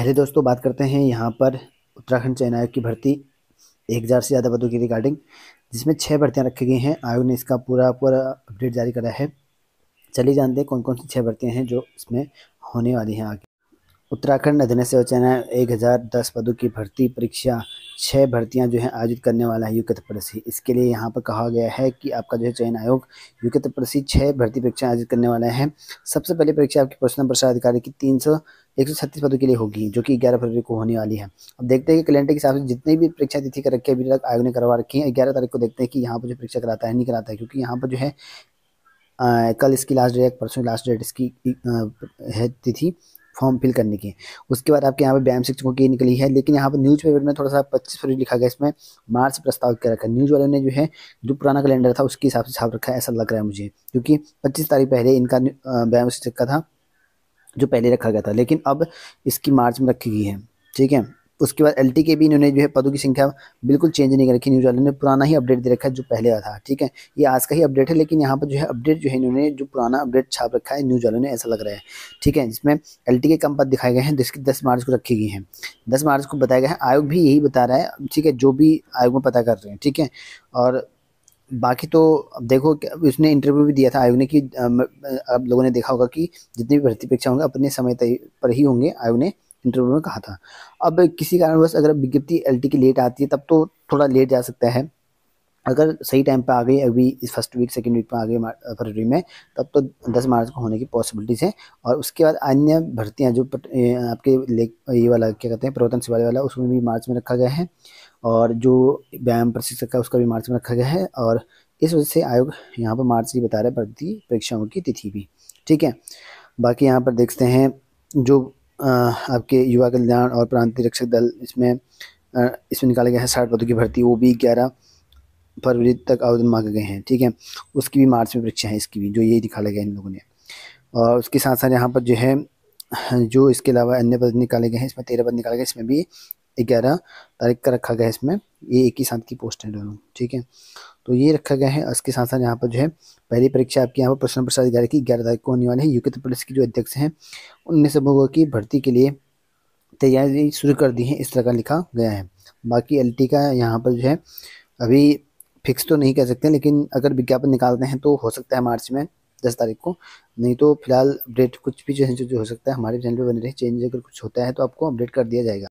पहले दोस्तों बात करते हैं यहाँ पर उत्तराखंड चयन आयोग की भर्ती एक हज़ार से ज़्यादा पदों की रिगार्डिंग जिसमें छः भर्तियाँ रखी गई हैं आयोग ने इसका पूरा पूरा अपडेट जारी करा है चलिए जानते हैं कौन कौन सी छः भर्तियाँ हैं जो इसमें होने वाली हैं आगे उत्तराखंड अधीन सेवा चयन आयोग एक हज़ार दस पदों की भर्ती परीक्षा छः भर्तियां जो है आयोजित करने वाला है यूके तपरसी इसके लिए यहाँ पर कहा गया है कि आपका जो है चयन आयोग यूके तपरसी छः भर्ती परीक्षा आयोजित करने वाला है सबसे पहले परीक्षा आपकी पर्सनल प्रसार अधिकारी की तीन सौ एक सौ छत्तीस पदों के लिए होगी जो कि ग्यारह फरवरी को होने वाली है अब देखते हैं कि कैलेंडर के हिसाब से जितने भी परीक्षा तिथि कर रखी है अभी तक आयोग ने करवा रखी है ग्यारह तारीख को देखते हैं कि यहाँ पर जो परीक्षा कराता है नहीं कराता है क्योंकि यहाँ पर जो है आ, कल इसकी लास्ट डेट परसों लास्ट डेट इसकी आ, है तिथि फॉर्म फिल करने की उसके बाद आपके यहाँ पर व्यायाम शिक्षकों की निकली है लेकिन यहाँ पर न्यूज पेपर में थोड़ा सा पच्चीस फरवरी लिखा गया इसमें मार्च प्रस्ताव किया रखा न्यूज वाले ने जो है जो पुराना कैलेंडर था उसके हिसाब से छाप रखा है ऐसा लग रहा है मुझे क्योंकि पच्चीस तारीख पहले इनका व्यायाम शिक्षक का था जो पहले रखा गया था लेकिन अब इसकी मार्च में रखी गई है ठीक है उसके बाद एल के भी इन्होंने जो है पदों की संख्या बिल्कुल चेंज नहीं कर रखी न्यूज वाले ने पुराना ही अपडेट दे रखा है जो पहले था ठीक है ये आज का ही अपडेट है लेकिन यहाँ पर जो है अपडेट जो है इन्होंने जो पुराना अपडेट छाप रखा है न्यूज वालों ने ऐसा लग रहा है ठीक है जिसमें एल के कम पद दिखाए गए हैं जिसकी दस मार्च को रखी गई है दस मार्च को बताया गया है आयोग भी यही बता रहा है ठीक है जो भी आयोग में पता कर रहे हैं ठीक है और बाकी तो अब देखो उसने इंटरव्यू भी दिया था आयोग ने कि आप लोगों ने देखा होगा कि जितनी भी भर्ती परीक्षा होंगे अपने समय पर ही होंगे आयोग ने इंटरव्यू में कहा था अब किसी कारणवश अगर विज्ञप्ति एल की लेट आती है तब तो थोड़ा लेट जा सकता है अगर सही टाइम पर आ गई अभी इस फर्स्ट वीक सेकेंड वीक में आ गई फरवरी में तब तो दस मार्च को होने की पॉसिबिलिटीज़ है और उसके बाद अन्य भर्तियाँ जो आपके लेख ये वाला क्या कहते हैं प्रवर्तन सिवाय वाला उसमें भी मार्च में रखा गया है और जो व्यायाम प्रशिक्षक है उसका भी मार्च में रखा गया है और इस वजह से आयोग यहाँ पर मार्च की बता रहे भर्ती परीक्षाओं की तिथि भी ठीक है बाकी यहाँ पर देखते हैं जो आपके युवा कल्याण और प्रांतीय रक्षक दल इसमें इसमें निकाला गया है साठ पदों की भर्ती वो भी ग्यारह फरवरी तक आवेदन मांगे गए हैं ठीक है उसकी भी मार्च में परीक्षा है इसकी भी जो यही निकाला गया इन लोगों ने और उसके साथ साथ यहाँ पर जो है जो इसके अलावा अन्य पद निकाले गए हैं इसमें तेरह पद निकाले गए इसमें भी ग्यारह तारीख का रखा गया है इसमें ये एक ही साथ की पोस्ट है दोनों ठीक है तो ये रखा गया है इसके साथ साथ यहाँ पर जो है पहली परीक्षा आपकी यहाँ पर प्रश्न प्रसाद ग्यारह की ग्यारह तारीख को होने वाली है यूके तो पुलिस की जो अध्यक्ष हैं उनने सब लोगों की भर्ती के लिए तैयारी शुरू कर दी है इस तरह का लिखा गया है बाकी एल का यहाँ पर जो है अभी फिक्स तो नहीं कह सकते लेकिन अगर विज्ञापन निकालते हैं तो हो सकता है मार्च में दस तारीख को नहीं तो फिलहाल अपडेट कुछ भी जो है जो हो सकता है हमारे चैनल पर बने रहे चेंज अगर कुछ होता है तो आपको अपडेट कर दिया जाएगा